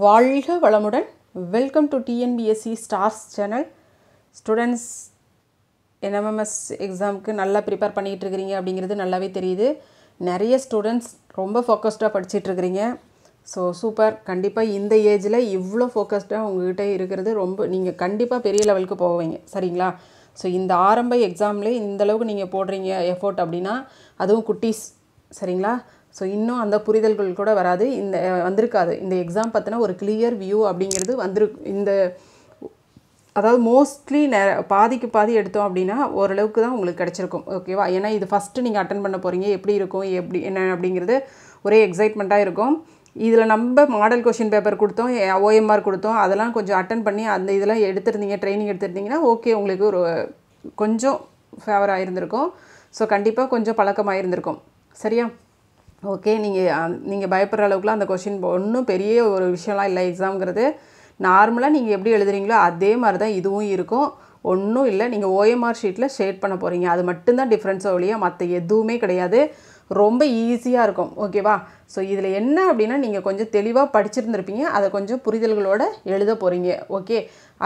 வாழ்க வளமுடன் welcome to TNPSC stars channel students NMMS எக்ஸாமுக்கு நல்லா ப்ரிப்பேர் பண்ணிகிட்டு இருக்கிறீங்க அப்படிங்கிறது நல்லாவே தெரியுது நிறைய ஸ்டூடெண்ட்ஸ் ரொம்ப ஃபோக்கஸ்டாக படிச்சிட்ருக்கிறீங்க ஸோ சூப்பர் கண்டிப்பாக இந்த ஏஜில் இவ்வளோ ஃபோக்கஸ்டாக உங்கள்கிட்ட இருக்கிறது ரொம்ப நீங்கள் கண்டிப்பாக பெரிய லெவலுக்கு போவீங்க சரிங்களா ஸோ இந்த ஆரம்ப எக்ஸாம்லேயே இந்தளவுக்கு நீங்கள் போடுறீங்க எஃபோர்ட் அப்படின்னா அதுவும் குட்டீஸ் சரிங்களா ஸோ இன்னும் அந்த புரிதல்கள் கூட வராது இந்த வந்திருக்காது இந்த எக்ஸாம் பார்த்தினா ஒரு கிளியர் வியூ அப்படிங்கிறது வந்துரு இந்த அதாவது மோஸ்ட்லி நெ பாதிக்கு பாதி எடுத்தோம் அப்படின்னா ஓரளவுக்கு தான் உங்களுக்கு கிடச்சிருக்கும் ஓகேவா ஏன்னா இது ஃபஸ்ட்டு நீங்கள் அட்டன் பண்ண போகிறீங்க எப்படி இருக்கும் எப்படி என்ன அப்படிங்கிறது ஒரே எக்ஸைட்மெண்ட்டாக இருக்கும் இதில் நம்ம மாடல் கொஷின் பேப்பர் கொடுத்தோம் ஓஎம்ஆர் கொடுத்தோம் அதெல்லாம் கொஞ்சம் அட்டன் பண்ணி அந்த இதெல்லாம் எடுத்துருந்தீங்க ட்ரைனிங் எடுத்துருந்தீங்கன்னா ஓகே உங்களுக்கு ஒரு கொஞ்சம் ஃபேவராக இருந்திருக்கும் ஸோ கண்டிப்பாக கொஞ்சம் பழக்கமாக இருந்திருக்கும் சரியா ஓகே நீங்கள் நீங்கள் பயப்படுற அளவுக்குலாம் அந்த கொஷின் ஒன்றும் பெரிய ஒரு விஷயம்லாம் இல்லை எக்ஸாம்ங்கிறது நார்மலாக நீங்கள் எப்படி எழுதுறீங்களோ அதே மாதிரி தான் இதுவும் இருக்கும் ஒன்றும் இல்லை நீங்கள் ஓஎம்ஆர் ஷீட்டில் ஷேட் பண்ண போகிறீங்க அது மட்டும்தான் டிஃப்ரென்ஸ் ஒழிய மற்ற எதுவுமே கிடையாது ரொம்ப ஈஸியாக இருக்கும் ஓகேவா ஸோ இதில் என்ன அப்படின்னா நீங்கள் கொஞ்சம் தெளிவாக படிச்சிருந்துருப்பீங்க அதை கொஞ்சம் புரிதல்களோடு எழுத போகிறீங்க ஓகே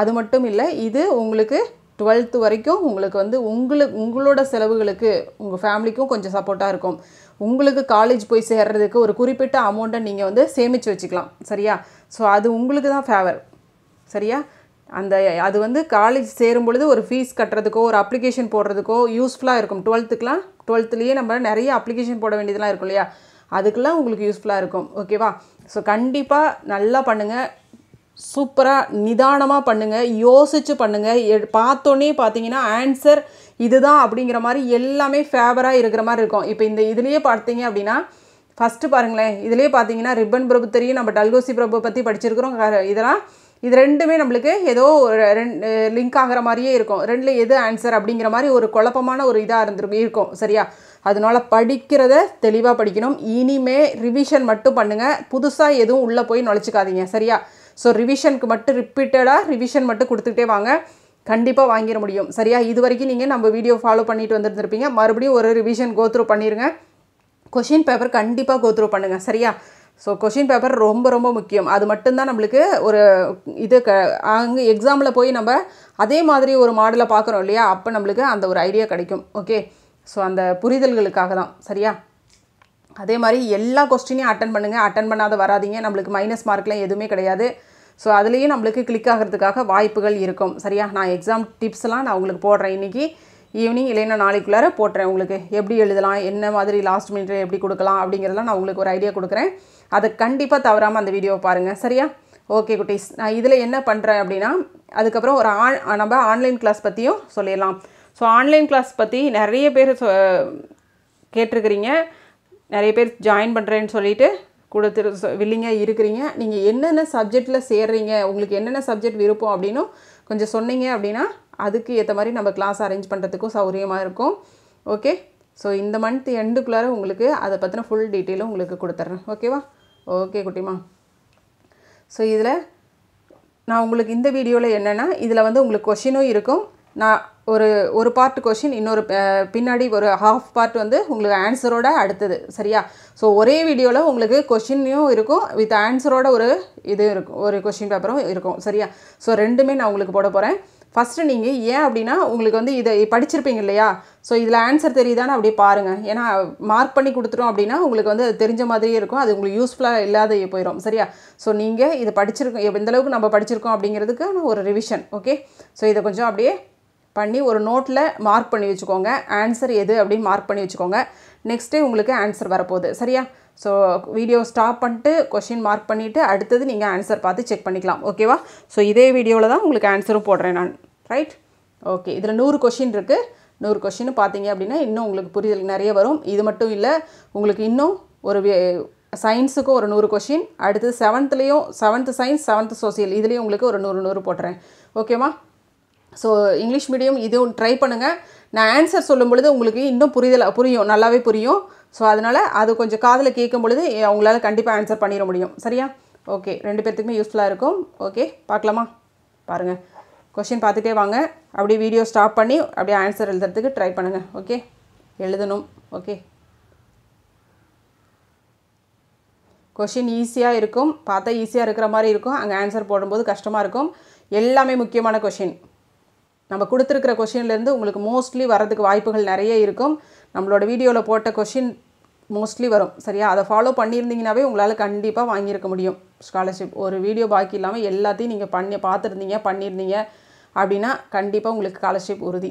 அது மட்டும் இல்லை இது உங்களுக்கு டுவெல்த்து வரைக்கும் உங்களுக்கு வந்து உங்களுக்கு உங்களோட செலவுகளுக்கு உங்கள் ஃபேமிலிக்கும் கொஞ்சம் சப்போர்ட்டாக இருக்கும் உங்களுக்கு காலேஜ் போய் சேர்றதுக்கு ஒரு குறிப்பிட்ட அமௌண்ட்டை நீங்கள் வந்து சேமித்து வச்சுக்கலாம் சரியா ஸோ அது உங்களுக்கு தான் ஃபேவர் சரியா அந்த அது வந்து காலேஜ் சேரும் பொழுது ஒரு ஃபீஸ் கட்டுறதுக்கோ ஒரு அப்ளிகேஷன் போடுறதுக்கோ யூஸ்ஃபுல்லாக இருக்கும் டுவெல்த்துக்கெலாம் டுவெல்த்துலேயே நம்ம நிறைய அப்ளிகேஷன் போட வேண்டியதெல்லாம் இருக்கும் இல்லையா அதுக்கெல்லாம் உங்களுக்கு யூஸ்ஃபுல்லாக இருக்கும் ஓகேவா ஸோ கண்டிப்பாக நல்லா பண்ணுங்கள் சூப்பராக நிதானமாக பண்ணுங்கள் யோசித்து பண்ணுங்கள் பார்த்தோன்னே பார்த்தீங்கன்னா ஆன்சர் இதுதான் அப்படிங்கிற மாதிரி எல்லாமே ஃபேவராக இருக்கிற மாதிரி இருக்கும் இப்போ இந்த இதுலேயே பார்த்தீங்க அப்படின்னா ஃபஸ்ட்டு பாருங்களேன் இதுலேயே பார்த்தீங்கன்னா ரிப்பன் பிரபு தெரியும் நம்ம டல்கோசி பிரபு பற்றி படிச்சிருக்கிறோம் இதெல்லாம் இது ரெண்டுமே நம்மளுக்கு ஏதோ ரெண்டு லிங்க் ஆகிற மாதிரியே இருக்கும் ரெண்டில் எது ஆன்சர் அப்படிங்கிற மாதிரி ஒரு குழப்பமான ஒரு இதாக இருந்துருக்கு இருக்கும் சரியா அதனால் படிக்கிறத தெளிவாக படிக்கணும் இனிமே ரிவிஷன் மட்டும் பண்ணுங்கள் புதுசாக எதுவும் உள்ளே போய் நுழைச்சிக்காதீங்க சரியா ஸோ ரிவிஷனுக்கு மட்டும் ரிப்பீட்டடாக ரிவிஷன் மட்டும் கொடுத்துக்கிட்டே வாங்க கண்டிப்பாக வாங்கிட முடியும் சரியா இது வரைக்கும் நீங்கள் நம்ம வீடியோ ஃபாலோ பண்ணிட்டு வந்துருந்துருப்பீங்க மறுபடியும் ஒரு ரிவிஷன் கோத்ரூ பண்ணிடுங்க கொஷின் பேப்பர் கண்டிப்பாக கோத்ரூ பண்ணுங்கள் சரியா ஸோ கொஷின் பேப்பர் ரொம்ப ரொம்ப முக்கியம் அது மட்டும்தான் நம்மளுக்கு ஒரு இது க அங்கே எக்ஸாமில் போய் நம்ம அதே மாதிரி ஒரு மாடலை பார்க்குறோம் இல்லையா அப்போ நம்மளுக்கு அந்த ஒரு ஐடியா கிடைக்கும் ஓகே ஸோ அந்த புரிதல்களுக்காக தான் சரியா அதே மாதிரி எல்லா கொஸ்டினையும் அட்டன் பண்ணுங்கள் அட்டன் பண்ணாத வராதிங்க நம்மளுக்கு மைனஸ் மார்க்லாம் எதுவுமே கிடையாது ஸோ அதுலேயும் நம்மளுக்கு கிளிக் ஆகிறதுக்காக வாய்ப்புகள் இருக்கும் சரியா நான் எக்ஸாம் டிப்ஸ்லாம் நான் உங்களுக்கு போடுறேன் இன்றைக்கி ஈவினிங் இல்லைன்னா நாளைக்குள்ளார போட்டுறேன் உங்களுக்கு எப்படி எழுதலாம் என்ன மாதிரி லாஸ்ட் மினிட்ரு எப்படி கொடுக்கலாம் அப்படிங்கிறதெல்லாம் நான் உங்களுக்கு ஒரு ஐடியா கொடுக்குறேன் அதை கண்டிப்பாக தவறாமல் அந்த வீடியோவை பாருங்கள் சரியா ஓகே குட்டீஸ் நான் இதில் என்ன பண்ணுறேன் அப்படின்னா அதுக்கப்புறம் ஒரு ஆன் நம்ம ஆன்லைன் கிளாஸ் பற்றியும் சொல்லிடலாம் ஸோ ஆன்லைன் கிளாஸ் பற்றி நிறைய பேர் கேட்டிருக்கிறீங்க நிறைய பேர் ஜாயின் பண்ணுறேன்னு சொல்லிவிட்டு கூட திரு வில்லிங்காக இருக்கிறீங்க நீங்கள் என்னென்ன சப்ஜெக்டில் சேர்றீங்க உங்களுக்கு என்னென்ன சப்ஜெக்ட் விருப்பம் அப்படின்னும் கொஞ்சம் சொன்னீங்க அப்படின்னா அதுக்கு ஏற்ற மாதிரி நம்ம கிளாஸ் அரேஞ்ச் பண்ணுறதுக்கும் சௌகரியமாக இருக்கும் ஓகே ஸோ இந்த மந்த் எண்டுக்குள்ளார உங்களுக்கு அதை பற்றின ஃபுல் டீட்டெயிலும் உங்களுக்கு கொடுத்துட்றேன் ஓகேவா ஓகே குட்டிமா ஸோ இதில் நான் உங்களுக்கு இந்த வீடியோவில் என்னென்னா இதில் வந்து உங்களுக்கு கொஷினும் இருக்கும் நான் ஒரு ஒரு பார்ட் கொஷின் இன்னொரு பின்னாடி ஒரு ஹாஃப் பார்ட் வந்து உங்களுக்கு ஆன்சரோட அடுத்தது சரியா ஸோ ஒரே வீடியோவில் உங்களுக்கு கொஷின்லையும் இருக்கும் வித் ஆன்சரோட ஒரு இது இருக்கும் ஒரு கொஷின் பேப்பரும் இருக்கும் சரியா ஸோ ரெண்டுமே நான் உங்களுக்கு போட போகிறேன் ஃபஸ்ட்டு நீங்கள் ஏன் அப்படின்னா உங்களுக்கு வந்து இதை படிச்சிருப்பீங்க இல்லையா ஸோ இதில் ஆன்சர் தெரியுதான்னு அப்படியே பாருங்கள் ஏன்னா மார்க் பண்ணி கொடுத்துட்டோம் அப்படின்னா உங்களுக்கு வந்து அது தெரிஞ்ச மாதிரியே இருக்கும் அது உங்களுக்கு யூஸ்ஃபுல்லாக இல்லாத போயிடும் சரியா ஸோ நீங்கள் இதை படிச்சிருக்கோம் எந்தளவுக்கு நம்ம படிச்சிருக்கோம் அப்படிங்கிறதுக்கு ஒரு ரிவிஷன் ஓகே ஸோ இதை கொஞ்சம் அப்படியே பண்ணி ஒரு நோட்டில் மார்க் பண்ணி வச்சுக்கோங்க ஆன்சர் எது அப்படின்னு மார்க் பண்ணி வச்சுக்கோங்க நெக்ஸ்ட்டு உங்களுக்கு ஆன்சர் வரப்போகுது சரியா ஸோ வீடியோ ஸ்டாப் பண்ணிட்டு கொஷின் மார்க் பண்ணிவிட்டு அடுத்தது நீங்கள் ஆன்சர் பார்த்து செக் பண்ணிக்கலாம் ஓகேவா ஸோ இதே வீடியோவில் தான் உங்களுக்கு ஆன்சரும் போடுறேன் நான் ரைட் ஓகே இதில் நூறு கொஷின் இருக்குது நூறு கொஷின் பார்த்தீங்க அப்படின்னா இன்னும் உங்களுக்கு புரிதல் நிறைய வரும் இது மட்டும் இல்லை உங்களுக்கு இன்னும் ஒரு சயின்ஸுக்கும் ஒரு நூறு கொஷின் அடுத்து செவன்த்துலேயும் செவன்த்து சயின்ஸ் செவன்த்து சோசியல் இதுலேயும் உங்களுக்கு ஒரு நூறு நூறு போட்டுறேன் ஓகேவா ஸோ இங்கிலீஷ் மீடியம் இதுவும் ட்ரை பண்ணுங்கள் நான் ஆன்சர் சொல்லும் பொழுது உங்களுக்கு இன்னும் புரிதல் புரியும் நல்லாவே புரியும் ஸோ அதனால் அது கொஞ்சம் காதில் கேட்கும் பொழுது அவங்களால கண்டிப்பாக ஆன்சர் பண்ணிட முடியும் சரியா ஓகே ரெண்டு பேர்த்துக்குமே யூஸ்ஃபுல்லாக இருக்கும் ஓகே பார்க்கலாமா பாருங்கள் கொஷின் பார்த்துட்டே வாங்க அப்படியே வீடியோ ஸ்டாப் பண்ணி அப்படியே ஆன்சர் எழுதுறதுக்கு ட்ரை பண்ணுங்கள் ஓகே எழுதணும் ஓகே கொஷின் ஈஸியாக இருக்கும் பார்த்தா ஈஸியாக இருக்கிற மாதிரி இருக்கும் அங்கே ஆன்சர் போடும்போது கஷ்டமாக இருக்கும் எல்லாமே முக்கியமான கொஷின் நம்ம கொடுத்துருக்கிற கொஷின்லேருந்து உங்களுக்கு மோஸ்ட்லி வரதுக்கு வாய்ப்புகள் நிறைய இருக்கும் நம்மளோட வீடியோவில் போட்ட கொஷின் மோஸ்ட்லி வரும் சரியா அதை ஃபாலோ பண்ணியிருந்தீங்கனாவே உங்களால் கண்டிப்பாக வாங்கியிருக்க முடியும் ஸ்காலர்ஷிப் ஒரு வீடியோ பாக்கி இல்லாமல் எல்லாத்தையும் நீங்கள் பண்ணி பார்த்துருந்தீங்க பண்ணியிருந்தீங்க அப்படின்னா கண்டிப்பாக உங்களுக்கு ஸ்காலர்ஷிப் உறுதி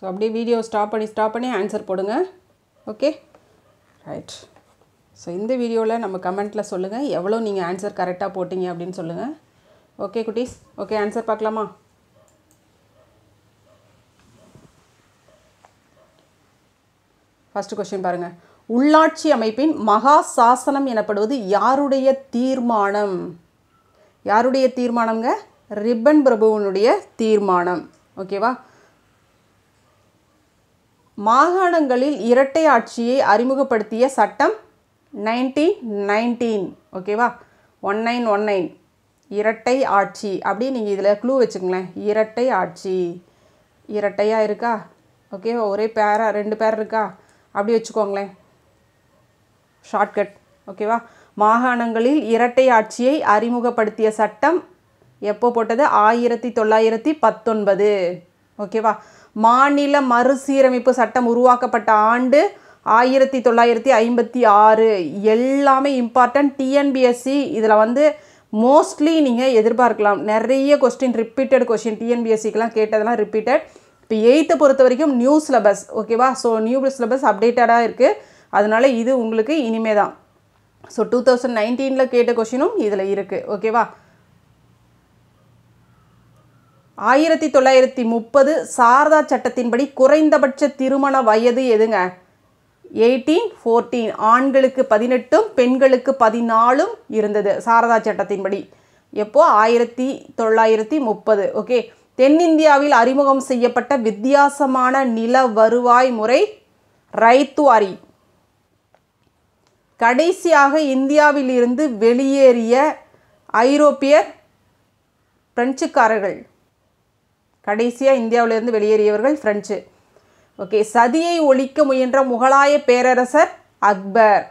ஸோ அப்படியே வீடியோ ஸ்டாப் பண்ணி ஸ்டாப் பண்ணி ஆன்சர் போடுங்க ஓகே ரைட் ஸோ இந்த வீடியோவில் நம்ம கமெண்ட்டில் சொல்லுங்கள் எவ்வளோ நீங்கள் ஆன்சர் கரெக்டாக போட்டிங்க அப்படின்னு சொல்லுங்கள் ஓகே குட்டீஸ் ஓகே ஆன்சர் பார்க்கலாமா ஃபஸ்ட்டு கொஸ்டின் பாருங்கள் உள்ளாட்சி அமைப்பின் மகா சாசனம் எனப்படுவது யாருடைய தீர்மானம் யாருடைய தீர்மானம்ங்க ரிப்பன் பிரபுவனுடைய தீர்மானம் ஓகேவா மாகாணங்களில் இரட்டை ஆட்சியை அறிமுகப்படுத்திய சட்டம் நைன்டீன் நைன்டீன் ஓகேவா ஒன் நைன் ஒன் நைன் இரட்டை ஆட்சி அப்படின்னு நீங்கள் இதில் க்ளூ வச்சுக்கங்களேன் இரட்டை ஆட்சி இரட்டையாக இருக்கா ஓகேவா ஒரே பேரா ரெண்டு பேர் இருக்கா அப்படி வச்சுக்கோங்களேன் ஷார்ட்கட் ஓகேவா மாகாணங்களில் இரட்டை ஆட்சியை அறிமுகப்படுத்திய சட்டம் எப்போ போட்டது ஆயிரத்தி தொள்ளாயிரத்தி பத்தொன்பது ஓகேவா மாநில மறுசீரமைப்பு சட்டம் உருவாக்கப்பட்ட ஆண்டு ஆயிரத்தி தொள்ளாயிரத்தி ஐம்பத்தி ஆறு எல்லாமே இம்பார்ட்டன்ட் டிஎன்பிஎஸ்சி இதில் வந்து மோஸ்ட்லி நீங்கள் எதிர்பார்க்கலாம் நிறைய கொஸ்டின் ரிப்பீட்டட் கொஸ்டின் டிஎன்பிஎஸ்சிக்கெலாம் கேட்டதெல்லாம் ரிப்பீட்டட் இப்போ எயித்தை பொறுத்த வரைக்கும் நியூ சிலபஸ் ஓகேவா ஸோ நியூ சிலபஸ் அப்டேட்டடாக இருக்குது அதனால் இது உங்களுக்கு இனிமே தான் ஸோ டூ தௌசண்ட் நைன்டீனில் கேட்ட கொஷினும் இதில் இருக்குது ஓகேவா ஆயிரத்தி தொள்ளாயிரத்தி முப்பது சாரதா சட்டத்தின்படி குறைந்தபட்ச திருமண வயது எதுங்க எயிட்டீன் ஃபோர்டீன் ஆண்களுக்கு பதினெட்டும் பெண்களுக்கு பதினாலும் இருந்தது சாரதா சட்டத்தின்படி எப்போது ஆயிரத்தி தொள்ளாயிரத்தி முப்பது ஓகே தென்னிந்தியாவில் அறிமுகம் செய்யப்பட்ட வித்தியாசமான நில வருவாய் முறை ரைத்துவாரி கடைசியாக இந்தியாவிலிருந்து வெளியேறிய ஐரோப்பியர் பிரெஞ்சுக்காரர்கள் கடைசியாக இந்தியாவிலேருந்து வெளியேறியவர்கள் ஃப்ரெஞ்சு ஓகே சதியை ஒழிக்க முயன்ற முகலாய பேரரசர் அக்பர்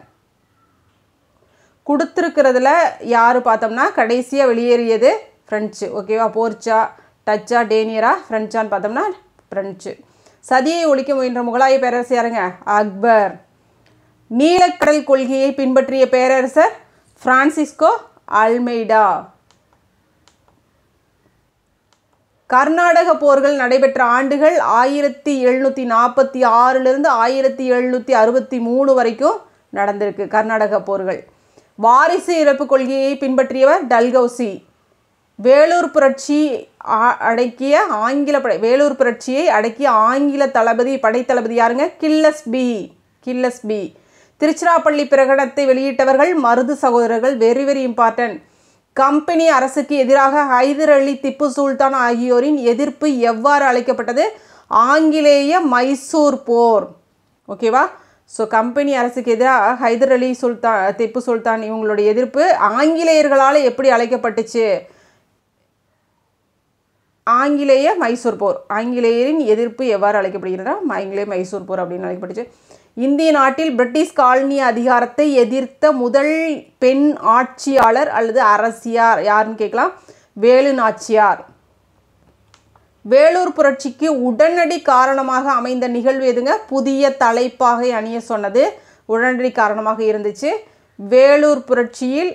கொடுத்துருக்கிறதுல யார் பார்த்தோம்னா கடைசியாக வெளியேறியது ஃப்ரெஞ்சு ஓகேவா போர்ச்சா டச்சா டேனியரா ஃப்ரெஞ்சான்னு பார்த்தோம்னா ஃப்ரெஞ்சு சதியை ஒழிக்க முயன்ற முகலாய பேரரசு யாருங்க அக்பர் நீலக்கடல் கொள்கையை பின்பற்றிய பேரரசர் ஃப்ரான்சிஸ்கோ அல்மெய்டா கர்நாடக போர்கள் நடைபெற்ற ஆண்டுகள் ஆயிரத்தி எழுநூற்றி நாற்பத்தி ஆறிலிருந்து ஆயிரத்தி எழுநூற்றி அறுபத்தி மூணு வரைக்கும் நடந்திருக்கு கர்நாடக போர்கள் வாரிசு இறப்பு கொள்கையை பின்பற்றியவர் டல்கௌசி வேலூர் புரட்சி அடக்கிய ஆங்கில படை வேலூர் புரட்சியை அடக்கிய ஆங்கில தளபதி படைத்தளபதி யாருங்க Gillespie Gillespie Tiruchirappalli பிரகடனத்தை வெளியிட்டவர்கள் மருது சகோதரர்கள் வெரி வெரி இம்பார்ட்டன்ட் கம்பெனி அரசுக்கு எதிராக ஹைதர் அலி திப்பு சுல்தான் ஆகியோரின் எதிர்ப்பு எவ்வாறு அழைக்கப்பட்டது ஆங்கிலேய மைசூர் போர் ஓகேவா ஸோ கம்பெனி அரசுக்கு எதிராக ஹைதர் அலி சுல்தான் திப்பு சுல்தான் இவங்களுடைய எதிர்ப்பு ஆங்கிலேயர்களால் எப்படி அழைக்கப்பட்டுச்சு ஆங்கிலேய மைசூர் போர் ஆங்கிலேயரின் எதிர்ப்பு எவ்வாறு அழைக்கப்படுகிறதா ஆங்கிலேய மைசூர் போர் அப்படின்னு அழைக்கப்பட்டுச்சு இந்திய நாட்டில் பிரிட்டிஷ் காலனி அதிகாரத்தை எதிர்த்த முதல் பெண் ஆட்சியாளர் அல்லது அரசியார் யாருன்னு கேட்கலாம் வேலு நாச்சியார் வேலூர் புரட்சிக்கு உடனடி காரணமாக அமைந்த நிகழ்வு எதுங்க புதிய தலைப்பாகை அணிய சொன்னது உடனடி காரணமாக இருந்துச்சு வேலூர் புரட்சியில்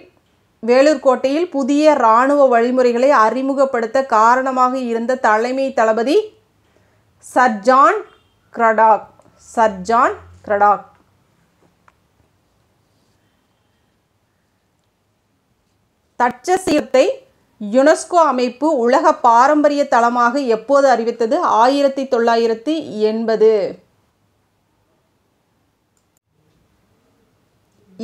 வேலூர் கோட்டையில் புதிய இராணுவ வழிமுறைகளை அறிமுகப்படுத்த காரணமாக இருந்த தலைமை தளபதி சர்ஜான் கிரடாக் சர்ஜான் கிரடாக் தட்சசியத்தை யுனெஸ்கோ அமைப்பு உலக பாரம்பரிய தளமாக எப்போது அறிவித்தது ஆயிரத்தி தொள்ளாயிரத்தி எண்பது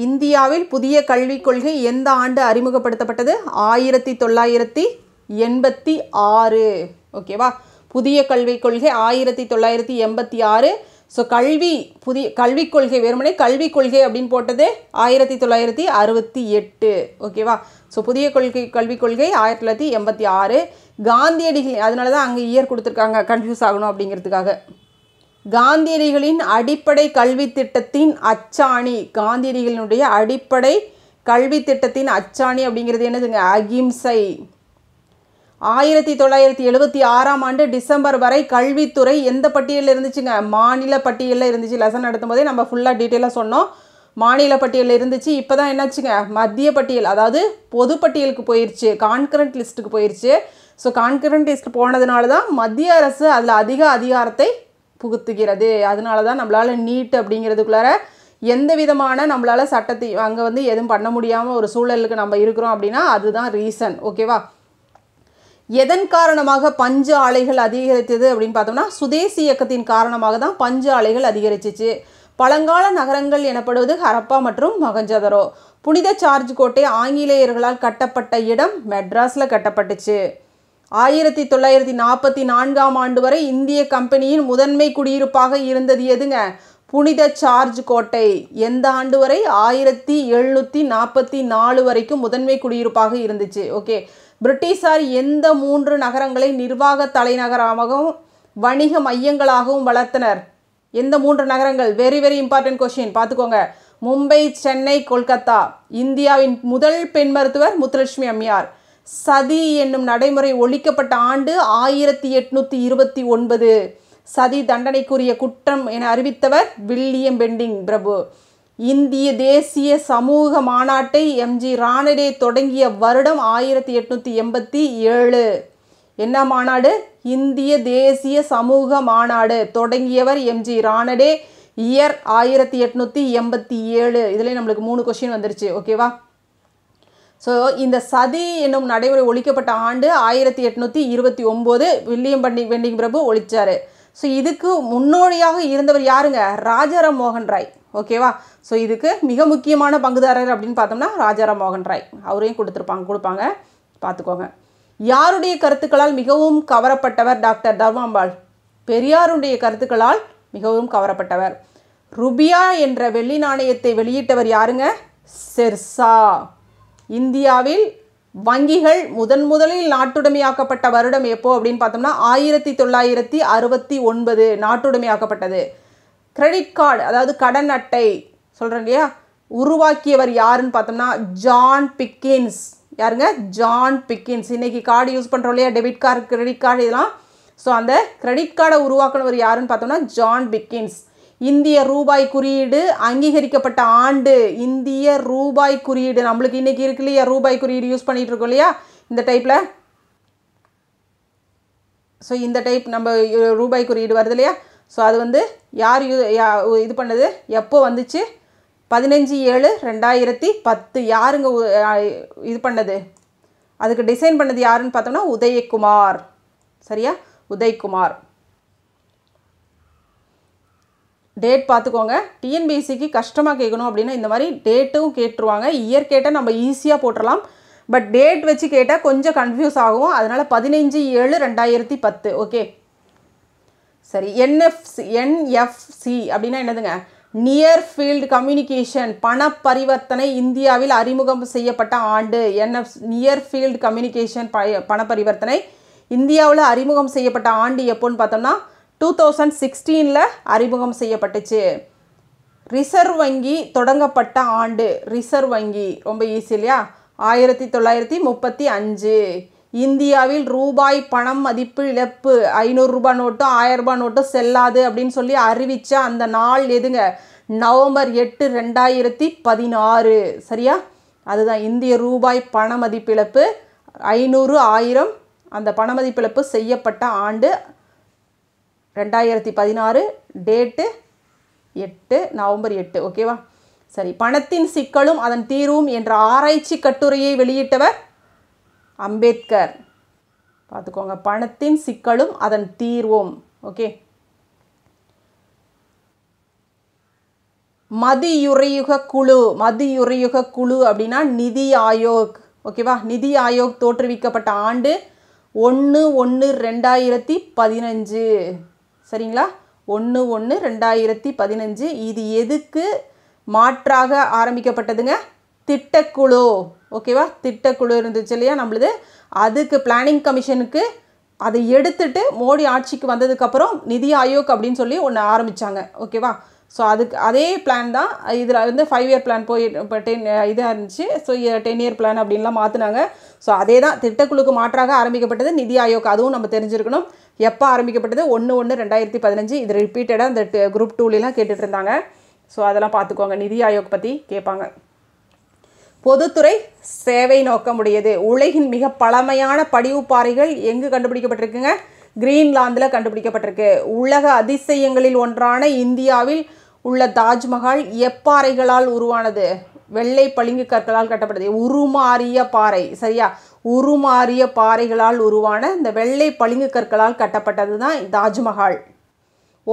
இந்தியாவில் புதிய கல்விக் கொள்கை எந்த ஆண்டு அறிமுகப்படுத்தப்பட்டது ஆயிரத்தி தொள்ளாயிரத்தி எண்பத்தி ஆறு ஓகேவா புதிய கல்விக் கொள்கை ஆயிரத்தி தொள்ளாயிரத்தி எண்பத்தி ஆறு ஸோ கல்வி புதிய கல்விக் கொள்கை வெறுமனே கல்விக் கொள்கை அப்படின்னு போட்டது ஆயிரத்தி தொள்ளாயிரத்தி அறுபத்தி எட்டு ஓகேவா ஸோ புதிய கொள்கை கல்விக் கொள்கை ஆயிரத்தி தொள்ளாயிரத்தி எண்பத்தி ஆறு காந்தியடிகள் அதனால தான் அங்கே இயர் கொடுத்துருக்காங்க கன்ஃபியூஸ் ஆகணும் அப்படிங்கிறதுக்காக காந்தியடிகளின் அடிப்படை கல்வி திட்டத்தின் அச்சாணி காந்தியடிகளினுடைய அடிப்படை கல்வி திட்டத்தின் அச்சாணி அப்படிங்கிறது என்னதுங்க அகிம்சை ஆயிரத்தி தொள்ளாயிரத்தி எழுபத்தி ஆறாம் ஆண்டு டிசம்பர் வரை கல்வித்துறை எந்த பட்டியலில் இருந்துச்சுங்க மாநில பட்டியலில் இருந்துச்சு லெசன் நடத்தும் போதே நம்ம ஃபுல்லாக டீட்டெயிலாக சொன்னோம் மாநில பட்டியலில் இருந்துச்சு இப்போ தான் என்னாச்சுங்க மத்திய பட்டியல் அதாவது பொது பட்டியலுக்கு போயிடுச்சு கான்கரண்ட் லிஸ்ட்டுக்கு போயிடுச்சு ஸோ கான்கரண்ட் லிஸ்ட் போனதுனால தான் மத்திய அரசு அதில் அதிக அதிகாரத்தை புகுத்துகிறது அதனால தான் நம்மளால் நீட் அப்படிங்கிறதுக்குள்ளார எந்த விதமான நம்மளால் சட்டத்தை அங்கே வந்து எதுவும் பண்ண முடியாமல் ஒரு சூழலுக்கு நம்ம இருக்கிறோம் அப்படின்னா அதுதான் ரீசன் ஓகேவா எதன் காரணமாக பஞ்சு ஆலைகள் அதிகரித்தது அப்படின்னு பார்த்தோம்னா சுதேசி இயக்கத்தின் காரணமாக தான் பஞ்சு ஆலைகள் அதிகரிச்சிச்சு பழங்கால நகரங்கள் எனப்படுவது ஹரப்பா மற்றும் மகஞ்சதரோ புனித சார்ஜ் கோட்டை ஆங்கிலேயர்களால் கட்டப்பட்ட இடம் மெட்ராஸில் கட்டப்பட்டுச்சு ஆயிரத்தி தொள்ளாயிரத்தி நாற்பத்தி நான்காம் ஆண்டு வரை இந்திய கம்பெனியின் முதன்மை குடியிருப்பாக இருந்தது எதுங்க புனித சார்ஜ் கோட்டை எந்த ஆண்டு வரை ஆயிரத்தி எழுநூற்றி நாற்பத்தி நாலு வரைக்கும் முதன்மை குடியிருப்பாக இருந்துச்சு ஓகே பிரிட்டிஷார் எந்த மூன்று நகரங்களை நிர்வாக தலைநகராகவும் வணிக மையங்களாகவும் வளர்த்தனர் எந்த மூன்று நகரங்கள் வெரி வெரி இம்பார்ட்டன்ட் கொஷின் பார்த்துக்கோங்க மும்பை சென்னை கொல்கத்தா இந்தியாவின் முதல் பெண் மருத்துவர் முத்துலட்சுமி அம்மையார் சதி என்னும் நடைமுறை ஒழிக்கப்பட்ட ஆண்டு ஆயிரத்தி எட்நூற்றி இருபத்தி ஒன்பது சதி தண்டனைக்குரிய குற்றம் என அறிவித்தவர் வில்லியம் பெண்டிங் பிரபு இந்திய தேசிய சமூக மாநாட்டை எம்ஜி ராணடே தொடங்கிய வருடம் ஆயிரத்தி எட்நூற்றி எண்பத்தி ஏழு என்ன மாநாடு இந்திய தேசிய சமூக மாநாடு தொடங்கியவர் எம்ஜி ராணடே இயர் ஆயிரத்தி எட்நூற்றி எண்பத்தி ஏழு இதுல நம்மளுக்கு மூணு கொஸ்டின் வந்துருச்சு ஓகேவா ஸோ இந்த சதி என்னும் நடைமுறை ஒழிக்கப்பட்ட ஆண்டு ஆயிரத்தி எட்நூற்றி இருபத்தி ஒம்போது வில்லியம் பண்டி வெண்டிங் பிரபு ஒழிச்சாரு ஸோ இதுக்கு முன்னோடியாக இருந்தவர் யாருங்க ராஜாராம் மோகன் ராய் ஓகேவா ஸோ இதுக்கு மிக முக்கியமான பங்குதாரர் அப்படின்னு பார்த்தோம்னா ராஜாராம் மோகன் ராய் அவரையும் கொடுத்துருப்பாங்க கொடுப்பாங்க பார்த்துக்கோங்க யாருடைய கருத்துக்களால் மிகவும் கவரப்பட்டவர் டாக்டர் தர்மாம்பாள் பெரியாருடைய கருத்துக்களால் மிகவும் கவரப்பட்டவர் ருபியா என்ற வெள்ளி நாணயத்தை வெளியிட்டவர் யாருங்க செர்சா இந்தியாவில் வங்கிகள் முதன் முதலில் நாட்டுடைமையாக்கப்பட்ட வருடம் எப்போ அப்படின்னு பார்த்தோம்னா ஆயிரத்தி தொள்ளாயிரத்தி அறுபத்தி ஒன்பது நாட்டுடைமையாக்கப்பட்டது கிரெடிட் கார்டு அதாவது கடன் அட்டை சொல்கிறேன் இல்லையா உருவாக்கியவர் யாருன்னு பார்த்தோம்னா ஜான் பிக்கின்ஸ் யாருங்க ஜான் பிக்கின்ஸ் இன்னைக்கு கார்டு யூஸ் பண்ணுறோம் இல்லையா டெபிட் கார்டு கிரெடிட் கார்டு இதெல்லாம் ஸோ அந்த கிரெடிட் கார்டை உருவாக்கினவர் யாருன்னு பார்த்தோம்னா ஜான் பிக்கின்ஸ் இந்திய ரூபாய் குறியீடு அங்கீகரிக்கப்பட்ட ஆண்டு இந்திய ரூபாய் குறியீடு நம்மளுக்கு இன்றைக்கி இருக்கு இல்லையா ரூபாய் குறியீடு யூஸ் பண்ணிகிட்டு இருக்கோம் இல்லையா இந்த டைப்பில் ஸோ இந்த டைப் நம்ம ரூபாய் குறியீடு வருது இல்லையா ஸோ அது வந்து யார் யூ இது பண்ணது எப்போ வந்துச்சு பதினஞ்சு ஏழு ரெண்டாயிரத்தி பத்து யாருங்க இது பண்ணது அதுக்கு டிசைன் பண்ணது யாருன்னு பார்த்தோம்னா உதயகுமார் சரியா உதயகுமார் டேட் பார்த்துக்கோங்க டிஎன்பிஎஸ்சிக்கு கஷ்டமாக கேட்கணும் அப்படின்னா இந்த மாதிரி டேட்டும் கேட்டுருவாங்க இயர் கேட்டால் நம்ம ஈஸியாக போட்டுடலாம் பட் டேட் வச்சு கேட்டால் கொஞ்சம் கன்ஃபியூஸ் ஆகும் அதனால் பதினஞ்சு ஏழு ரெண்டாயிரத்தி பத்து ஓகே சரி என்எஃப்சி என்எஃப்சி அப்படின்னா என்னதுங்க நியர் ஃபீல்டு கம்யூனிகேஷன் பண பரிவர்த்தனை இந்தியாவில் அறிமுகம் செய்யப்பட்ட ஆண்டு என்எஃப் நியர் ஃபீல்டு கம்யூனிகேஷன் ப பண பரிவர்த்தனை இந்தியாவில் அறிமுகம் செய்யப்பட்ட ஆண்டு எப்போன்னு பார்த்தோம்னா டூ தௌசண்ட் சிக்ஸ்டீனில் அறிமுகம் செய்யப்பட்டுச்சு ரிசர்வ் வங்கி தொடங்கப்பட்ட ஆண்டு ரிசர்வ் வங்கி ரொம்ப ஈஸி இல்லையா ஆயிரத்தி தொள்ளாயிரத்தி முப்பத்தி அஞ்சு இந்தியாவில் ரூபாய் பணம் மதிப்பு இழப்பு ஐநூறுரூபா நோட்டும் ஆயிரரூபா நோட்டும் செல்லாது அப்படின்னு சொல்லி அறிவித்த அந்த நாள் எதுங்க நவம்பர் எட்டு ரெண்டாயிரத்தி பதினாறு சரியா அதுதான் இந்திய ரூபாய் பண மதிப்பிழப்பு ஐநூறு ஆயிரம் அந்த பண மதிப்பிழப்பு செய்யப்பட்ட ஆண்டு ரெண்டாயிரத்தி பதினாறு டேட்டு எட்டு நவம்பர் எட்டு ஓகேவா சரி பணத்தின் சிக்கலும் அதன் தீர்வும் என்ற ஆராய்ச்சி கட்டுரையை வெளியிட்டவர் அம்பேத்கர் பார்த்துக்கோங்க பணத்தின் சிக்கலும் அதன் தீர்வும் ஓகே மதியுறையுக குழு மதியுறையுக குழு அப்படின்னா நிதி ஆயோக் ஓகேவா நிதி ஆயோக் தோற்றுவிக்கப்பட்ட ஆண்டு ஒன்று ஒன்று ரெண்டாயிரத்தி பதினஞ்சு சரிங்களா ஒன்று ஒன்று ரெண்டாயிரத்தி பதினஞ்சு இது எதுக்கு மாற்றாக ஆரம்பிக்கப்பட்டதுங்க திட்டக்குழு ஓகேவா திட்டக்குழு இருந்துச்சு இல்லையா நம்மளது அதுக்கு பிளானிங் கமிஷனுக்கு அதை எடுத்துட்டு மோடி ஆட்சிக்கு வந்ததுக்கப்புறம் நிதி ஆயோக் அப்படின்னு சொல்லி ஒன்று ஆரம்பித்தாங்க ஓகேவா ஸோ அதுக்கு அதே பிளான் தான் இதில் வந்து ஃபைவ் இயர் பிளான் போய் இப்போ டென் இதாக இருந்துச்சு ஸோ டென் இயர் பிளான் அப்படின்லாம் மாற்றினாங்க ஸோ அதே தான் திட்டக்குழுக்கு மாற்றாக ஆரம்பிக்கப்பட்டது நிதி ஆயோக் அதுவும் நம்ம தெரிஞ்சிருக்கணும் எப்போ ஆரம்பிக்கப்பட்டது ஒன்று ஒன்று ரெண்டாயிரத்தி பதினஞ்சு இது ரிப்பீட்டடாக அந்த குரூப் டூலாம் கேட்டுட்டு இருந்தாங்க ஸோ அதெல்லாம் பார்த்துக்கோங்க நிதி ஆயோக் பற்றி கேட்பாங்க பொதுத்துறை சேவை நோக்கமுடையது உலகின் மிக பழமையான படிவு பாறைகள் எங்கு கண்டுபிடிக்கப்பட்டிருக்குங்க கிரீன்லாந்தில் கண்டுபிடிக்கப்பட்டிருக்கு உலக அதிசயங்களில் ஒன்றான இந்தியாவில் உள்ள தாஜ்மஹால் எப்பாறைகளால் உருவானது வெள்ளை பளிங்கு கற்களால் கட்டப்பட்டது உருமாறிய பாறை சரியா உருமாறிய பாறைகளால் உருவான இந்த வெள்ளை பளிங்கு கற்களால் கட்டப்பட்டது தான் தாஜ்மஹால்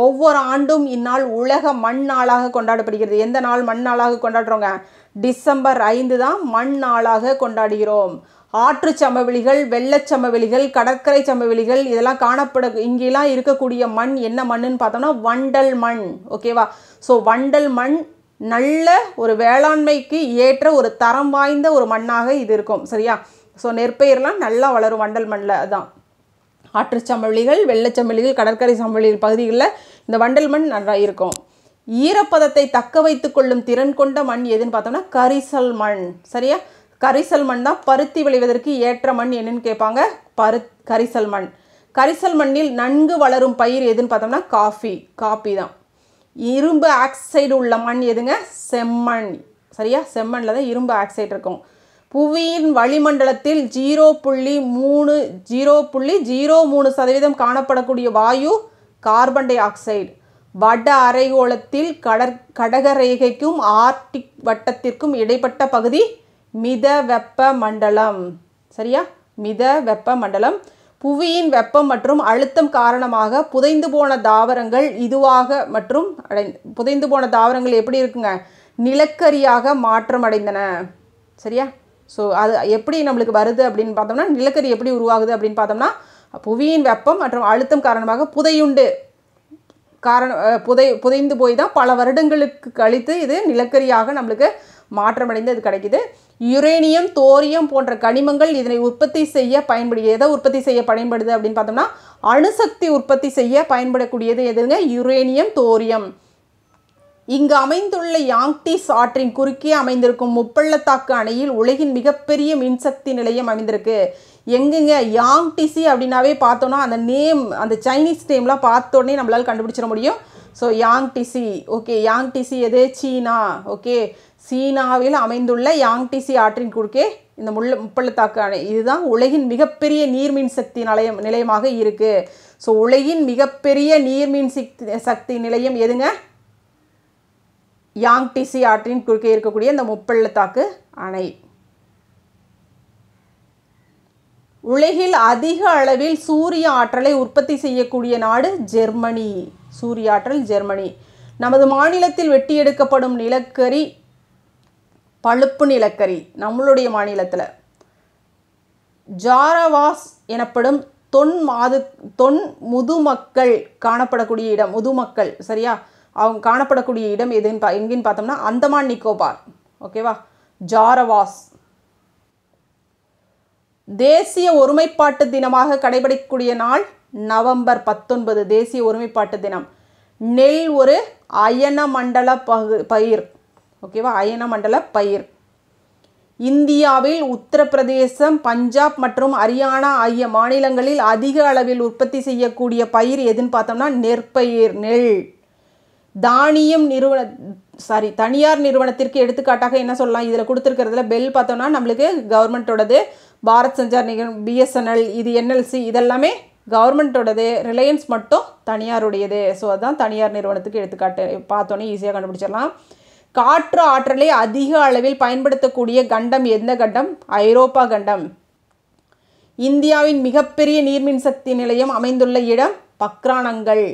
ஒவ்வொரு ஆண்டும் இந்நாள் உலக மண் நாளாக கொண்டாடப்படுகிறது எந்த நாள் மண் நாளாக கொண்டாடுறோங்க டிசம்பர் ஐந்து தான் மண் நாளாக கொண்டாடுகிறோம் ஆற்று சமவெளிகள் வெள்ளச்சமவெளிகள் சமவெளிகள் கடற்கரை சமவெளிகள் இதெல்லாம் காணப்பட இங்கெல்லாம் இருக்கக்கூடிய மண் என்ன மண்ணுன்னு பார்த்தோம்னா வண்டல் மண் ஓகேவா ஸோ வண்டல் மண் நல்ல ஒரு வேளாண்மைக்கு ஏற்ற ஒரு தரம் வாய்ந்த ஒரு மண்ணாக இது இருக்கும் சரியா ஸோ நெற்பயிரெலாம் நல்லா வளரும் வண்டல் மண்ணில் அதுதான் ஆற்று சமவெளிகள் வெள்ளச்சமவெளிகள் கடற்கரை சமவெளிகள் பகுதிகளில் இந்த வண்டல் மண் நல்லா இருக்கும் ஈரப்பதத்தை தக்க வைத்து கொள்ளும் திறன் கொண்ட மண் எதுன்னு பார்த்தோம்னா கரிசல் மண் சரியா கரிசல் மண் தான் பருத்தி விளைவதற்கு ஏற்ற மண் என்னன்னு கேட்பாங்க பரு கரிசல் மண் கரிசல் மண்ணில் நன்கு வளரும் பயிர் எதுன்னு பார்த்தோம்னா காஃபி காஃபி தான் இரும்பு ஆக்சைடு உள்ள மண் எதுங்க செம்மண் சரியா செம்மண்ணில் தான் இரும்பு ஆக்சைடு இருக்கும் புவியின் வளிமண்டலத்தில் ஜீரோ புள்ளி மூணு ஜீரோ புள்ளி ஜீரோ மூணு சதவீதம் காணப்படக்கூடிய வாயு கார்பன் டை ஆக்சைடு வட அரைகோளத்தில் கடற் கடகரேகைக்கும் ஆர்டிக் வட்டத்திற்கும் இடைப்பட்ட பகுதி மித வெப்ப மண்டலம் சரியா மித வெப்ப மண்டலம் புவியின் வெப்பம் மற்றும் அழுத்தம் காரணமாக புதைந்து போன தாவரங்கள் இதுவாக மற்றும் புதைந்து போன தாவரங்கள் எப்படி இருக்குங்க நிலக்கரியாக மாற்றம் அடைந்தன சரியா ஸோ அது எப்படி நம்மளுக்கு வருது அப்படின்னு பார்த்தோம்னா நிலக்கரி எப்படி உருவாகுது அப்படின்னு பார்த்தோம்னா புவியின் வெப்பம் மற்றும் அழுத்தம் காரணமாக புதையுண்டு காரணம் புதை புதைந்து போய் தான் பல வருடங்களுக்கு கழித்து இது நிலக்கரியாக நம்மளுக்கு மாற்றமடைந்து இது கிடைக்கிது யுரேனியம் தோரியம் போன்ற கனிமங்கள் இதனை உற்பத்தி செய்ய பயன்படுது எதை உற்பத்தி செய்ய பயன்படுது அப்படின்னு பார்த்தோம்னா அணுசக்தி உற்பத்தி செய்ய பயன்படக்கூடியது எதுங்க யுரேனியம் தோரியம் இங்கு அமைந்துள்ள யாங்டிஸ் ஆற்றின் குறுக்கே அமைந்திருக்கும் முப்பள்ளத்தாக்கு அணையில் உலகின் மிகப்பெரிய மின்சக்தி நிலையம் அமைந்திருக்கு எங்கெங்க யாங்டிசி அப்படின்னாவே பார்த்தோன்னா அந்த நேம் அந்த சைனீஸ் நேம்லாம் பார்த்தோடனே நம்மளால் கண்டுபிடிச்சிட முடியும் ஸோ யாங்டிசி ஓகே யாங்டிசி எது சீனா ஓகே சீனாவில் அமைந்துள்ள யாங்டிசி ஆற்றின் குறுக்கே இந்த முள்ள முப்பள்ளத்தாக்கு அணை இதுதான் உலகின் மிகப்பெரிய நீர்மின் சக்தி நிலையம் நிலையமாக இருக்குது ஸோ உலகின் மிகப்பெரிய நீர்மின் சக்தி சக்தி நிலையம் எதுங்க யாங்டிசி ஆற்றின் குறுக்கே இருக்கக்கூடிய இந்த முப்பள்ளத்தாக்கு அணை உலகில் அதிக அளவில் சூரிய ஆற்றலை உற்பத்தி செய்யக்கூடிய நாடு ஜெர்மனி சூரிய ஆற்றல் ஜெர்மனி நமது மாநிலத்தில் வெட்டி எடுக்கப்படும் நிலக்கரி பழுப்பு நிலக்கரி நம்மளுடைய மாநிலத்தில் ஜாரவாஸ் எனப்படும் தொன் மாது தொன் முதுமக்கள் காணப்படக்கூடிய இடம் முதுமக்கள் சரியா அவங்க காணப்படக்கூடிய இடம் எதுன்னு பா எங்கேன்னு பார்த்தோம்னா அந்தமான் நிக்கோபார் ஓகேவா ஜாரவாஸ் தேசிய ஒருமைப்பாட்டு தினமாக கடைபிடிக்கக்கூடிய நாள் நவம்பர் பத்தொன்பது தேசிய ஒருமைப்பாட்டு தினம் நெல் ஒரு அயன மண்டல பகு பயிர் ஓகேவா அயனமண்டல பயிர் இந்தியாவில் உத்தரப்பிரதேசம் பஞ்சாப் மற்றும் ஹரியானா ஆகிய மாநிலங்களில் அதிக அளவில் உற்பத்தி செய்யக்கூடிய பயிர் எதுன்னு பார்த்தோம்னா நெற்பயிர் நெல் தானியம் நிறுவன சாரி தனியார் நிறுவனத்திற்கு எடுத்துக்காட்டாக என்ன சொல்லலாம் இதில் கொடுத்துருக்கிறதுல பெல் பார்த்தோம்னா நம்மளுக்கு கவர்மெண்ட்டோடது பாரத் சஞ்சார் நிகழ் பிஎஸ்என்எல் இது என்எல்சி இதெல்லாமே கவர்மெண்ட்டோடது ரிலையன்ஸ் மட்டும் தனியாருடையது ஸோ அதுதான் தனியார் நிறுவனத்துக்கு எடுத்துக்காட்டு பார்த்தோன்னே ஈஸியாக கண்டுபிடிச்சிடலாம் காற்று ஆற்றலை அதிக அளவில் பயன்படுத்தக்கூடிய கண்டம் எந்த கண்டம் ஐரோப்பா கண்டம் இந்தியாவின் மிகப்பெரிய நீர்மின் சக்தி நிலையம் அமைந்துள்ள இடம் பக்ரானங்கள்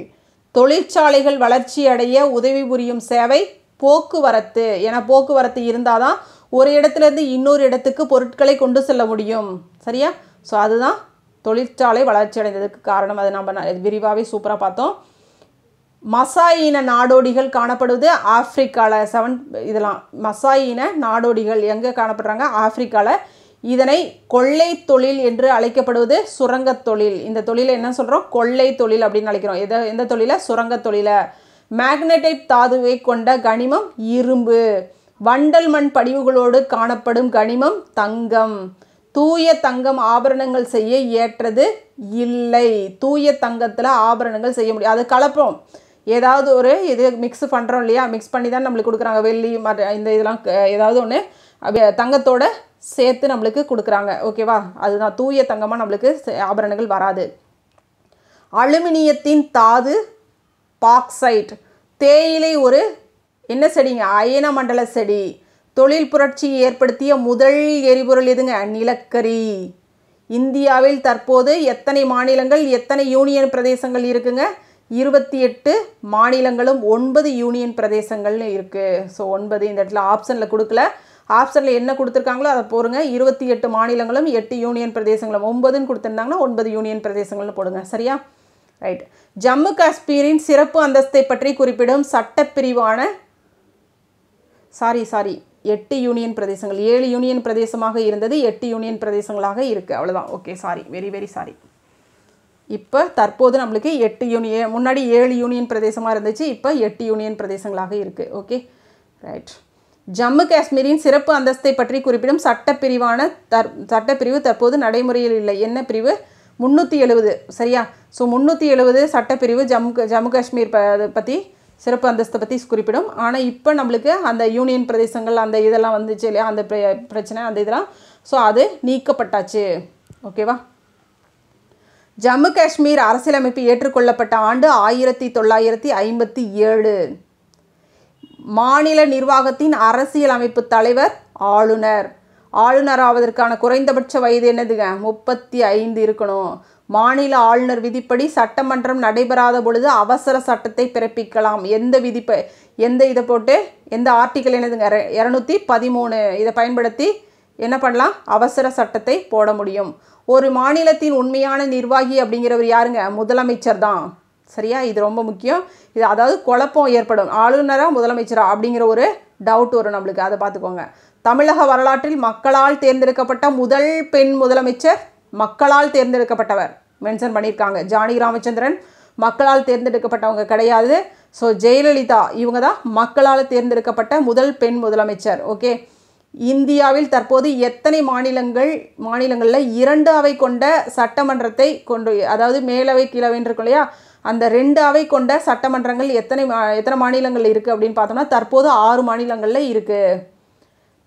தொழிற்சாலைகள் வளர்ச்சியடைய உதவி புரியும் சேவை போக்குவரத்து என போக்குவரத்து இருந்தால் தான் ஒரு இடத்துலேருந்து இன்னொரு இடத்துக்கு பொருட்களை கொண்டு செல்ல முடியும் சரியா ஸோ அதுதான் தொழிற்சாலை வளர்ச்சி அடைந்ததுக்கு காரணம் அது நம்ம விரிவாகவே சூப்பராக பார்த்தோம் மசாயின நாடோடிகள் காணப்படுவது ஆப்பிரிக்காவில் செவன் இதெல்லாம் மசாயின நாடோடிகள் எங்கே காணப்படுறாங்க ஆப்பிரிக்காவில் இதனை கொள்ளை தொழில் என்று அழைக்கப்படுவது சுரங்க தொழில் இந்த தொழிலை என்ன சொல்கிறோம் கொள்ளை தொழில் அப்படின்னு அழைக்கிறோம் எதை எந்த தொழிலை சுரங்க தொழிலை மேக்னடைட் தாதுவை கொண்ட கனிமம் இரும்பு வண்டல் மண் படிவுகளோடு காணப்படும் கனிமம் தங்கம் தூய தங்கம் ஆபரணங்கள் செய்ய ஏற்றது இல்லை தூய தங்கத்தில் ஆபரணங்கள் செய்ய முடியும் அது கலப்போம் ஏதாவது ஒரு இது மிக்ஸ் பண்ணுறோம் இல்லையா மிக்ஸ் பண்ணி தான் நம்மளுக்கு கொடுக்குறாங்க வெள்ளி மற்ற இந்த இதெல்லாம் ஏதாவது ஒன்று தங்கத்தோட சேர்த்து நம்மளுக்கு கொடுக்குறாங்க ஓகேவா அதுதான் தூய தங்கமாக நம்மளுக்கு ஆபரணங்கள் வராது அலுமினியத்தின் தாது பாக்சைட் தேயிலை ஒரு என்ன செடிங்க அயன மண்டல செடி தொழில் புரட்சி ஏற்படுத்திய முதல் எரிபொருள் எதுங்க நிலக்கரி இந்தியாவில் தற்போது எத்தனை மாநிலங்கள் எத்தனை யூனியன் பிரதேசங்கள் இருக்குங்க இருபத்தி எட்டு மாநிலங்களும் ஒன்பது யூனியன் பிரதேசங்கள்னு இருக்குது ஸோ ஒன்பது இந்த இடத்துல ஆப்ஷனில் கொடுக்கல ஆப்ஷனில் என்ன கொடுத்துருக்காங்களோ அதை போருங்க இருபத்தி எட்டு மாநிலங்களும் எட்டு யூனியன் பிரதேசங்களும் ஒன்பதுன்னு கொடுத்துருந்தாங்கன்னா ஒன்பது யூனியன் பிரதேசங்கள்னு போடுங்க சரியா ரைட் ஜம்மு காஷ்மீரின் சிறப்பு அந்தஸ்தை பற்றி குறிப்பிடும் சட்டப்பிரிவான சாரி சாரி எட்டு யூனியன் பிரதேசங்கள் ஏழு யூனியன் பிரதேசமாக இருந்தது எட்டு யூனியன் பிரதேசங்களாக இருக்குது அவ்வளோதான் okay sorry very very sorry இப்போ தற்போது நம்மளுக்கு எட்டு யூனியன் முன்னாடி ஏழு யூனியன் பிரதேசமாக இருந்துச்சு இப்போ எட்டு யூனியன் பிரதேசங்களாக இருக்குது ஓகே ரைட் ஜம்மு காஷ்மீரின் சிறப்பு அந்தஸ்தை பற்றி குறிப்பிடும் சட்டப்பிரிவான தற் சட்டப்பிரிவு தற்போது நடைமுறையில் இல்லை என்ன பிரிவு முந்நூற்றி எழுபது சரியா ஸோ முந்நூற்றி எழுபது சட்டப்பிரிவு ஜம்மு ஜம்மு காஷ்மீர் ப பற்றி சிறப்பு அந்தஸ்தை பற்றி குறிப்பிடும் ஆனால் இப்போ நம்மளுக்கு அந்த யூனியன் பிரதேசங்கள் அந்த இதெல்லாம் வந்துச்சு இல்லையா அந்த பிரச்சனை அந்த இதெல்லாம் ஸோ அது நீக்கப்பட்டாச்சு ஓகேவா ஜம்மு காஷ்மீர் அரசியலமைப்பு ஏற்றுக்கொள்ளப்பட்ட ஆண்டு ஆயிரத்தி தொள்ளாயிரத்தி ஐம்பத்தி ஏழு மாநில நிர்வாகத்தின் அரசியலமைப்பு தலைவர் ஆளுநர் ஆளுநர் ஆவதற்கான குறைந்தபட்ச வயது என்னதுங்க முப்பத்தி ஐந்து இருக்கணும் மாநில ஆளுநர் விதிப்படி சட்டமன்றம் நடைபெறாத பொழுது அவசர சட்டத்தை பிறப்பிக்கலாம் எந்த விதிப்பை எந்த இதை போட்டு எந்த ஆர்டிக்கல் என்னதுங்க இரநூத்தி பதிமூணு இதை பயன்படுத்தி என்ன பண்ணலாம் அவசர சட்டத்தை போட முடியும் ஒரு மாநிலத்தின் உண்மையான நிர்வாகி அப்படிங்கிறவர் யாருங்க முதலமைச்சர் தான் சரியா இது ரொம்ப முக்கியம் இது அதாவது குழப்பம் ஏற்படும் ஆளுநராக முதலமைச்சரா அப்படிங்கிற ஒரு டவுட் வரும் நம்மளுக்கு அதை பார்த்துக்கோங்க தமிழக வரலாற்றில் மக்களால் தேர்ந்தெடுக்கப்பட்ட முதல் பெண் முதலமைச்சர் மக்களால் தேர்ந்தெடுக்கப்பட்டவர் மென்ஷன் பண்ணியிருக்காங்க ஜானகி ராமச்சந்திரன் மக்களால் தேர்ந்தெடுக்கப்பட்டவங்க கிடையாது ஸோ ஜெயலலிதா இவங்க தான் மக்களால் தேர்ந்தெடுக்கப்பட்ட முதல் பெண் முதலமைச்சர் ஓகே இந்தியாவில் தற்போது எத்தனை மாநிலங்கள் மாநிலங்களில் இரண்டு அவை கொண்ட சட்டமன்றத்தை கொண்டு அதாவது மேலவை கீழவை இருக்கும் இல்லையா அந்த ரெண்டு அவை கொண்ட சட்டமன்றங்கள் எத்தனை எத்தனை மாநிலங்கள் இருக்குது அப்படின்னு பார்த்தோம்னா தற்போது ஆறு மாநிலங்களில் இருக்குது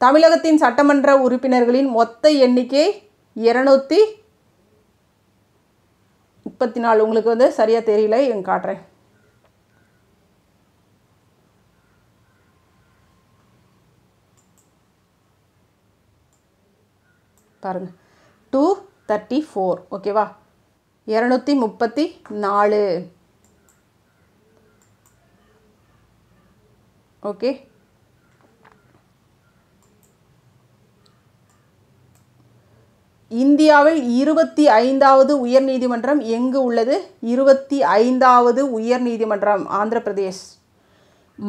தமிழகத்தின் சட்டமன்ற உறுப்பினர்களின் மொத்த எண்ணிக்கை இரநூத்தி முப்பத்தி நாலு உங்களுக்கு வந்து சரியாக தெரியல எங்க காட்டுறேன் பாருங்கள் டூ தேர்ட்டி ஃபோர் ஓகேவா இரநூத்தி முப்பத்தி நாலு ஓகே இந்தியாவில் இருபத்தி ஐந்தாவது உயர்நீதிமன்றம் எங்கு உள்ளது இருபத்தி ஐந்தாவது உயர்நீதிமன்றம் ஆந்திர பிரதேஷ்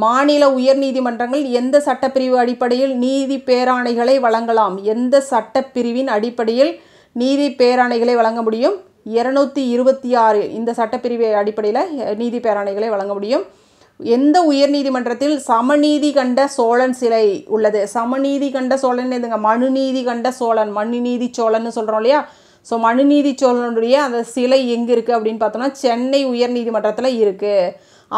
மாநில உயர்நீதிமன்றங்கள் எந்த சட்டப்பிரிவு அடிப்படையில் நீதி பேராணைகளை வழங்கலாம் எந்த சட்டப்பிரிவின் அடிப்படையில் நீதி பேராணைகளை வழங்க முடியும் இருநூற்றி இருபத்தி ஆறு இந்த சட்டப்பிரிவு அடிப்படையில் நீதி பேராணைகளை வழங்க முடியும் எந்த உயர்நீதிமன்றத்தில் சமநீதி கண்ட சோழன் சிலை உள்ளது சமநீதி கண்ட சோழன் மனு மனுநீதி கண்ட சோழன் மனுநீதி சோழன்னு சொல்கிறோம் இல்லையா ஸோ மனுநீதி சோழனுடைய அந்த சிலை எங்கே இருக்குது அப்படின்னு பார்த்தோம்னா சென்னை உயர்நீதிமன்றத்தில் இருக்குது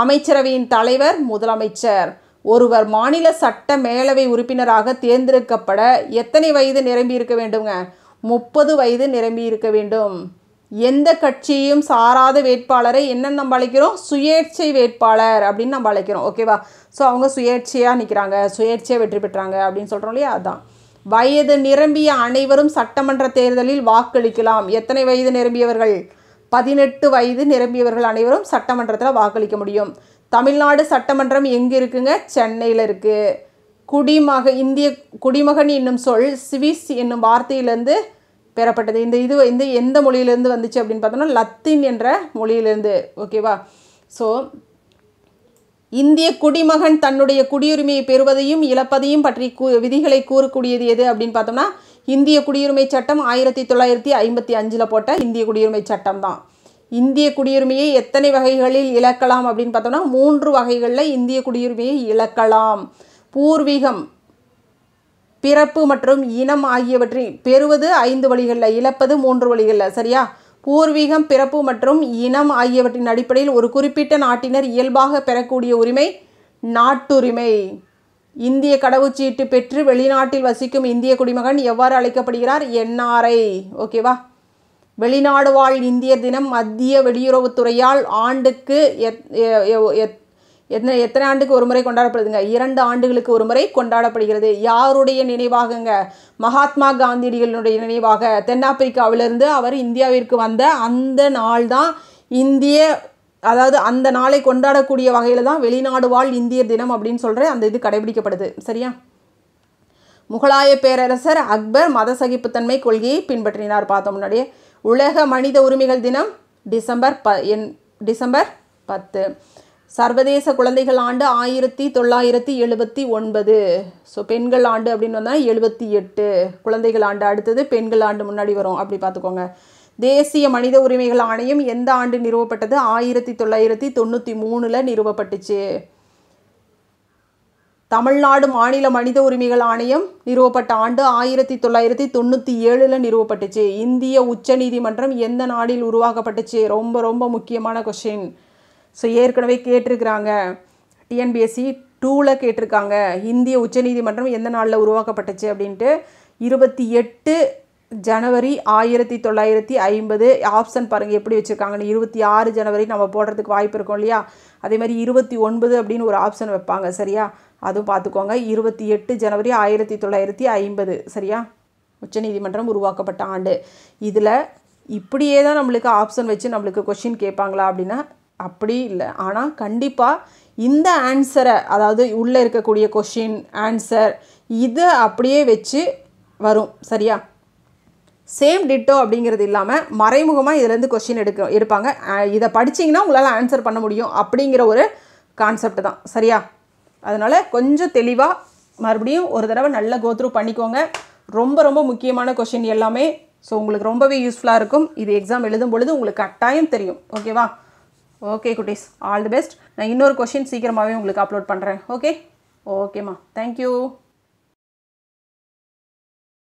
அமைச்சரவையின் தலைவர் முதலமைச்சர் ஒருவர் மாநில சட்ட மேலவை உறுப்பினராக தேர்ந்தெடுக்கப்பட எத்தனை வயது நிரம்பி இருக்க வேண்டுங்க முப்பது வயது நிரம்பி இருக்க வேண்டும் எந்த கட்சியும் சாராத வேட்பாளரை என்னென்னு நம்ம அழைக்கிறோம் சுயேட்சை வேட்பாளர் அப்படின்னு நம்ம அழைக்கிறோம் ஓகேவா ஸோ அவங்க சுயேட்சையாக நிற்கிறாங்க சுயேட்சையாக வெற்றி பெற்றாங்க அப்படின்னு சொல்கிறோம் இல்லையா அதுதான் வயது நிரம்பிய அனைவரும் சட்டமன்ற தேர்தலில் வாக்களிக்கலாம் எத்தனை வயது நிரம்பியவர்கள் பதினெட்டு வயது நிரம்பியவர்கள் அனைவரும் சட்டமன்றத்தில் வாக்களிக்க முடியும் தமிழ்நாடு சட்டமன்றம் எங்கே இருக்குங்க சென்னையில் இருக்குது குடிமக இந்திய குடிமகன் என்னும் சொல் சிவிஸ் என்னும் வார்த்தையிலேருந்து பெறப்பட்டது இந்த இது இந்த எந்த மொழியிலேருந்து வந்துச்சு அப்படின்னு பார்த்தோம்னா லத்தீன் என்ற மொழியிலேருந்து ஓகேவா ஸோ இந்திய குடிமகன் தன்னுடைய குடியுரிமையை பெறுவதையும் இழப்பதையும் பற்றி கூ விதிகளை கூறக்கூடியது எது அப்படின்னு பார்த்தோம்னா இந்திய குடியுரிமை சட்டம் ஆயிரத்தி தொள்ளாயிரத்தி ஐம்பத்தி அஞ்சில் போட்ட இந்திய குடியுரிமை சட்டம் தான் இந்திய குடியுரிமையை எத்தனை வகைகளில் இழக்கலாம் அப்படின்னு பார்த்தோம்னா மூன்று வகைகளில் இந்திய குடியுரிமையை இழக்கலாம் பூர்வீகம் பிறப்பு மற்றும் இனம் ஆகியவற்றை பெறுவது ஐந்து வழிகளில் இழப்பது மூன்று வழிகளில் சரியா பூர்வீகம் பிறப்பு மற்றும் இனம் ஆகியவற்றின் அடிப்படையில் ஒரு குறிப்பிட்ட நாட்டினர் இயல்பாக பெறக்கூடிய உரிமை நாட்டுரிமை இந்திய கடவுச்சீட்டு பெற்று வெளிநாட்டில் வசிக்கும் இந்திய குடிமகன் எவ்வாறு அழைக்கப்படுகிறார் என்ஆர்ஐ ஓகேவா வெளிநாடு வாழ் இந்தியர் தினம் மத்திய வெளியுறவுத்துறையால் ஆண்டுக்கு எத் எத்தனை எத்தனை ஆண்டுக்கு ஒரு முறை கொண்டாடப்படுதுங்க இரண்டு ஆண்டுகளுக்கு ஒரு முறை கொண்டாடப்படுகிறது யாருடைய நினைவாகங்க மகாத்மா காந்தியடிகளுடைய நினைவாக தென்னாப்பிரிக்காவிலிருந்து அவர் இந்தியாவிற்கு வந்த அந்த நாள் இந்திய அதாவது அந்த நாளை கொண்டாடக்கூடிய வகையில் தான் வெளிநாடு வாழ் இந்தியர் தினம் அப்படின்னு சொல்கிற அந்த இது கடைபிடிக்கப்படுது சரியா முகலாய பேரரசர் அக்பர் மத சகிப்புத்தன்மை கொள்கையை பின்பற்றினார் பார்த்தோம் முன்னாடியே உலக மனித உரிமைகள் தினம் டிசம்பர் ப என் டிசம்பர் பத்து சர்வதேச குழந்தைகள் ஆண்டு ஆயிரத்தி தொள்ளாயிரத்தி எழுபத்தி ஒன்பது ஸோ பெண்கள் ஆண்டு அப்படின்னு வந்தால் எழுபத்தி எட்டு குழந்தைகள் ஆண்டு அடுத்தது பெண்கள் ஆண்டு முன்னாடி வரும் அப்படி பார்த்துக்கோங்க தேசிய மனித உரிமைகள் ஆணையம் எந்த ஆண்டு நிறுவப்பட்டது ஆயிரத்தி தொள்ளாயிரத்தி தொண்ணூற்றி மூணில் நிறுவப்பட்டுச்சு தமிழ்நாடு மாநில மனித உரிமைகள் ஆணையம் நிறுவப்பட்ட ஆண்டு ஆயிரத்தி தொள்ளாயிரத்தி தொண்ணூற்றி ஏழில் நிறுவப்பட்டுச்சு இந்திய உச்சநீதிமன்றம் எந்த நாடில் உருவாக்கப்பட்டுச்சு ரொம்ப ரொம்ப முக்கியமான கொஷின் ஸோ ஏற்கனவே கேட்டிருக்கிறாங்க டிஎன்பிஎஸ்சி டூவில் கேட்டிருக்காங்க இந்திய உச்சநீதிமன்றம் எந்த நாளில் உருவாக்கப்பட்டுச்சு அப்படின்ட்டு இருபத்தி எட்டு ஜனவரி ஆயிரத்தி தொள்ளாயிரத்தி ஐம்பது ஆப்ஷன் பாருங்கள் எப்படி வச்சுருக்காங்கன்னு இருபத்தி ஆறு ஜனவரி நம்ம போடுறதுக்கு வாய்ப்பு இருக்கும் இல்லையா அதே மாதிரி இருபத்தி ஒன்பது அப்படின்னு ஒரு ஆப்ஷன் வைப்பாங்க சரியா அதுவும் பார்த்துக்கோங்க இருபத்தி எட்டு ஜனவரி ஆயிரத்தி தொள்ளாயிரத்தி ஐம்பது சரியா உச்சநீதிமன்றம் உருவாக்கப்பட்ட ஆண்டு இதில் இப்படியே தான் நம்மளுக்கு ஆப்ஷன் வச்சு நம்மளுக்கு கொஷின் கேட்பாங்களா அப்படின்னா அப்படி இல்லை ஆனால் கண்டிப்பாக இந்த ஆன்சரை அதாவது உள்ளே இருக்கக்கூடிய கொஷின் ஆன்சர் இதை அப்படியே வச்சு வரும் சரியா சேம் டிட்டோ அப்படிங்கிறது இல்லாமல் மறைமுகமாக இதுலேருந்து கொஷின் எடுக்க எடுப்பாங்க இதை படித்தீங்கன்னா உங்களால் ஆன்சர் பண்ண முடியும் அப்படிங்கிற ஒரு கான்செப்ட் தான் சரியா அதனால் கொஞ்சம் தெளிவாக மறுபடியும் ஒரு தடவை நல்லா கோத்ரூ பண்ணிக்கோங்க ரொம்ப ரொம்ப முக்கியமான கொஷின் எல்லாமே ஸோ உங்களுக்கு ரொம்பவே யூஸ்ஃபுல்லாக இருக்கும் இது எக்ஸாம் எழுதும் பொழுது உங்களுக்கு கட்டாயம் தெரியும் ஓகேவா ஓகே குட்டீஸ் ஆல் தி பெஸ்ட் நான் இன்னொரு கொஷின் சீக்கிரமாகவே உங்களுக்கு அப்லோட் பண்ணுறேன் ஓகே ஓகேம்மா தேங்க்யூ